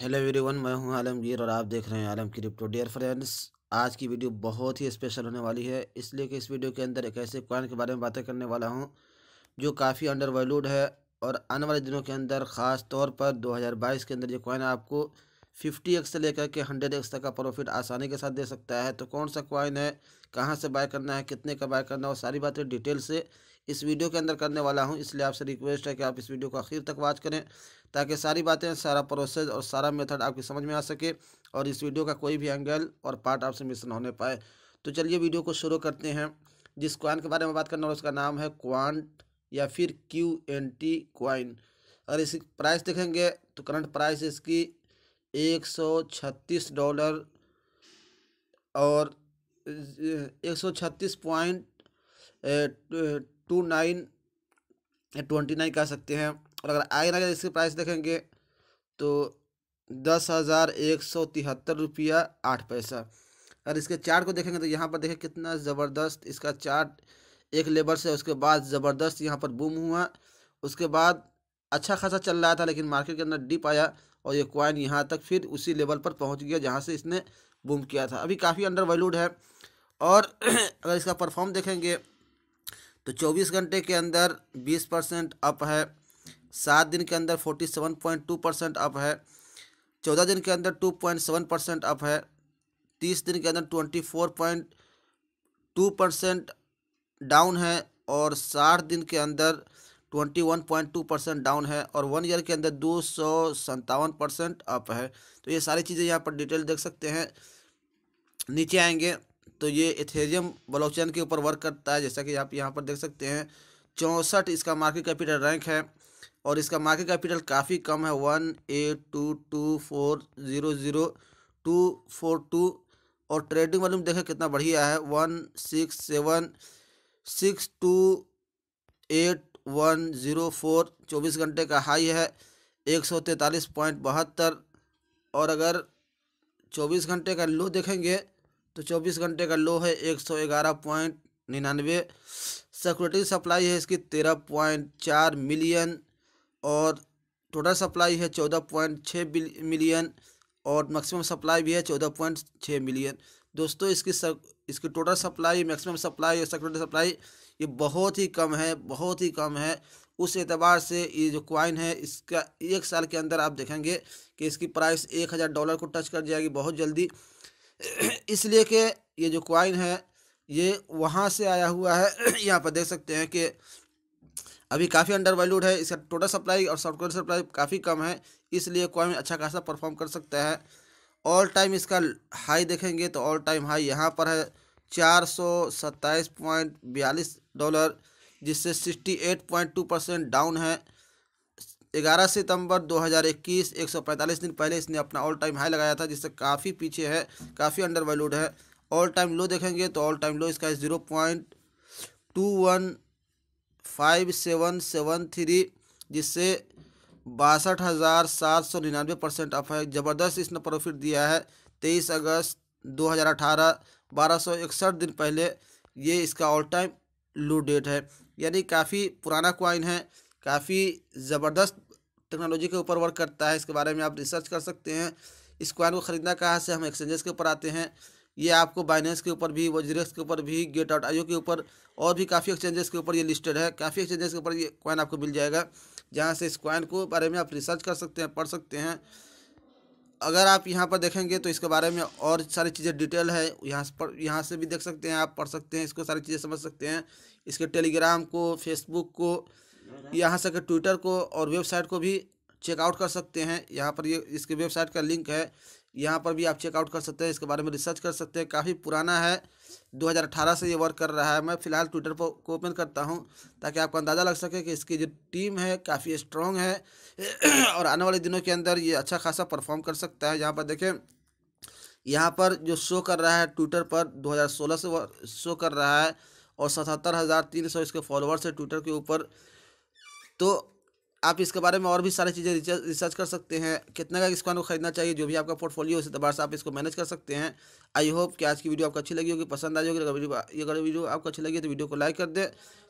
hello everyone मैं हूं आलमगीर और आप देख रहे हैं आलम क्रिप्टो डियर फ्रेंड्स आज की वीडियो बहुत ही स्पेशल होने वाली है इसलिए कि इस वीडियो के अंदर एक ऐसे कॉइन के बारे में बातें करने वाला हूं जो काफ़ी अंडर वैल्यूड है और आने वाले दिनों के अंदर ख़ास तौर पर 2022 के अंदर ये कॉइन आपको एक्स से लेकर के एक्स तक का प्रॉफिट आसानी के साथ दे सकता है तो कौन सा कॉइन है कहाँ से बाय करना है कितने का बाय करना है और सारी बातें डिटेल से इस वीडियो के अंदर करने वाला हूँ इसलिए आपसे रिक्वेस्ट है कि आप इस वीडियो को आखिर तक वाच करें ताकि सारी बातें सारा प्रोसेस और सारा मेथड आपकी समझ में आ सके और इस वीडियो का कोई भी एंगल और पार्ट आपसे मिस ना होने पाए तो चलिए वीडियो को शुरू करते हैं जिस क्वाइन के बारे में बात करना है उसका नाम है क्वांट या फिर क्यू एन टी क्वाइन अगर इसकी प्राइस देखेंगे तो करंट प्राइस इसकी एक सौ छत्तीस डॉलर और एक सौ छत्तीस point two nine twenty nine कह सकते हैं और अगर आगे ना इसकी प्राइस देखेंगे तो दस हज़ार एक सौ तिहत्तर रुपया आठ पैसा अगर इसके चार्ट को देखेंगे तो यहाँ पर देखें कितना ज़बरदस्त इसका चार्ट एक लेबर से उसके बाद ज़बरदस्त यहाँ पर बूम हुआ उसके बाद अच्छा खासा चल रहा था लेकिन मार्केट के अंदर डिप आया और ये क्वाइन यहाँ तक फिर उसी लेवल पर पहुँच गया जहाँ से इसने बूम किया था अभी काफ़ी अंडर वैल्यूड है और अगर इसका परफॉर्म देखेंगे तो 24 घंटे के अंदर 20 परसेंट अप है सात दिन के अंदर 47.2 परसेंट अप है चौदह दिन के अंदर 2.7 परसेंट अप है तीस दिन के अंदर 24.2 परसेंट डाउन है और साठ दिन के अंदर 21.2 परसेंट डाउन है और वन ईयर के अंदर दो सौ परसेंट अप है तो ये सारी चीज़ें यहाँ पर डिटेल देख सकते हैं नीचे आएंगे तो ये इथेरियम ब्लॉकचेन के ऊपर वर्क करता है जैसा कि आप यहाँ पर देख सकते हैं चौंसठ इसका मार्केट कैपिटल रैंक है और इसका मार्केट कैपिटल काफ़ी कम है one eight two two four zero zero two four two और ट्रेडिंग वॉल्यूम देखें कितना बढ़िया है one six seven six two eight one zero four चौबीस घंटे का हाई है एक सौ तैंतालीस पॉइंट बहत्तर और अगर चौबीस घंटे का लो देखेंगे तो चौबीस घंटे का लो है एक सौ ग्यारह पॉइंट निन्यानवे सिक्योरिटी सप्लाई है इसकी तेरह पॉइंट चार मिलियन और टोटल सप्लाई है चौदह पॉइंट छः मिलियन और मैक्सिमम सप्लाई भी है चौदह पॉइंट छः मिलियन दोस्तों इसकी सक, इसकी टोटल सप्लाई मैक्सिमम सप्लाई और सिक्योरिटी सप्लाई ये बहुत ही कम है बहुत ही कम है उस एतबार से ये जो क्वाइन है इसका एक साल के अंदर आप देखेंगे कि इसकी प्राइस एक हज़ार डॉलर को टच कर जाएगी बहुत जल्दी इसलिए कि ये जो क्वाइन है ये वहाँ से आया हुआ है यहाँ पर देख सकते हैं कि अभी काफ़ी अंडर वैल्यूड है इसका टोटल सप्लाई और सॉफ्टवेयर सप्लाई काफ़ी कम है इसलिए क्वाइन अच्छा खासा परफॉर्म कर सकता है ऑल टाइम इसका हाई देखेंगे तो ऑल टाइम हाई यहाँ पर है चार सौ सत्ताईस पॉइंट बयालीस डॉलर जिससे sixty eight point two percent down है ग्यारह सितंबर 2021 145 दिन पहले इसने अपना ऑल टाइम हाई लगाया था जिससे काफ़ी पीछे है काफ़ी अंडर वैल्यूड है ऑल टाइम लो देखेंगे तो ऑल टाइम लो इसका zero point two one five seven seven three जिससे बासठ हज़ार सात सौ निन्यानवे परसेंट अप है ज़बरदस्त इसने प्रॉफिट दिया है तेईस अगस्त दो हज़ार अठारह बारह सौ इकसठ दिन पहले ये इसका ऑल टाइम लो डेट है यानी काफ़ी पुराना क्वाइन है काफ़ी ज़बरदस्त टेक्नोलॉजी के ऊपर वर्क करता है इसके बारे में आप रिसर्च कर सकते हैं इस कॉइन को खरीदना कहाँ से हम एक्सचेंजेस के ऊपर आते हैं ये आपको बाइनेंस के ऊपर भी वजरेक्स के ऊपर भी गेट आउट आईओ के ऊपर और भी काफ़ी एक्सचेंजेस के ऊपर ये लिस्टेड है काफ़ी एक्सचेंजेस के ऊपर ये कॉइन आपको मिल जाएगा जहाँ से इस कॉइन को बारे में आप रिसर्च कर सकते हैं पढ़ सकते हैं अगर आप यहाँ पर देखेंगे तो इसके बारे में और सारी चीज़ें डिटेल है यहाँ पर यहाँ से भी देख सकते हैं आप पढ़ सकते हैं इसको सारी चीज़ें समझ सकते हैं इसके टेलीग्राम को फेसबुक को यहाँ से ट्विटर को और वेबसाइट को भी चेकआउट कर सकते हैं यहाँ पर ये इसके वेबसाइट का लिंक है यहाँ पर भी आप चेकआउट कर सकते हैं इसके बारे में रिसर्च कर सकते हैं काफ़ी पुराना है 2018 से ये वर्क कर रहा है मैं फ़िलहाल ट्विटर पर को ओपन करता हूँ ताकि आपको अंदाज़ा लग सके कि इसकी जो टीम है काफ़ी स्ट्रॉन्ग है और आने वाले दिनों के अंदर ये अच्छा खासा परफॉर्म कर सकता है यहाँ पर देखें यहाँ पर जो शो कर रहा है ट्विटर पर दो से शो कर रहा है और सतहत्तर हज़ार तीन सौ इसके फॉलोअर्स है ट्विटर के ऊपर तो आप इसके बारे में और भी सारी चीज़ें रिसर्च कर सकते हैं कितने का स्क्वान खरीदना चाहिए जो भी आपका पोर्टफोलियो उस एतबार से आप इसको मैनेज कर सकते हैं आई होप कि आज की वीडियो आपको अच्छी लगी होगी पसंद आई होगी अगर वीडियो आपको अच्छी लगी तो वीडियो को लाइक कर दें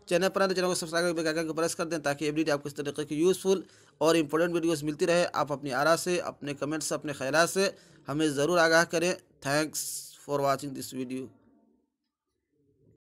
चैनल पर आए तो चैनल को सब्सक्राइब करके कर प्रेस कर दें ताकि एवरी डे आपको इस तरीके की यूज़फुल और इंपॉर्टेंट वीडियोज़ मिलती रहे आप अपनी आरा से अपने कमेंट्स से अपने ख्याल से हमें ज़रूर आगाह करें thanks for watching this video